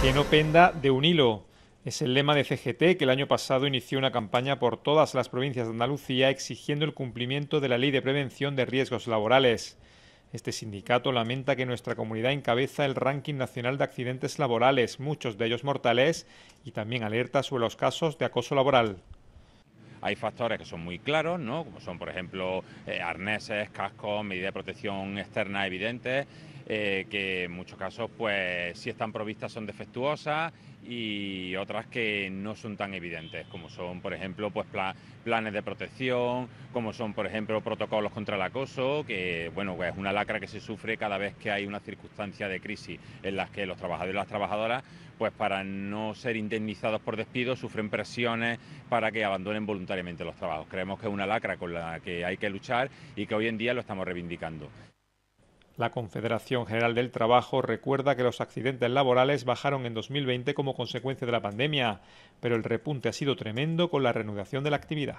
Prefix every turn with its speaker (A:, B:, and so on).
A: Que no penda de un hilo. Es el lema de CGT que el año pasado inició una campaña por todas las provincias de Andalucía exigiendo el cumplimiento de la Ley de Prevención de Riesgos Laborales. Este sindicato lamenta que nuestra comunidad encabeza el ranking nacional de accidentes laborales, muchos de ellos mortales, y también alerta sobre los casos de acoso laboral.
B: Hay factores que son muy claros, ¿no? como son, por ejemplo, eh, arneses, cascos, medidas de protección externa evidentes, eh, que en muchos casos, pues, si están provistas, son defectuosas y otras que no son tan evidentes, como son, por ejemplo, pues planes de protección, como son, por ejemplo, protocolos contra el acoso, que bueno, pues, es una lacra que se sufre cada vez que hay una circunstancia de crisis en las que los trabajadores y las trabajadoras, pues para no ser indemnizados por despido, sufren presiones para que abandonen voluntariamente los trabajos. Creemos que es una lacra con la que hay que luchar y que hoy en día lo estamos reivindicando.
A: La Confederación General del Trabajo recuerda que los accidentes laborales bajaron en 2020 como consecuencia de la pandemia, pero el repunte ha sido tremendo con la reanudación de la actividad.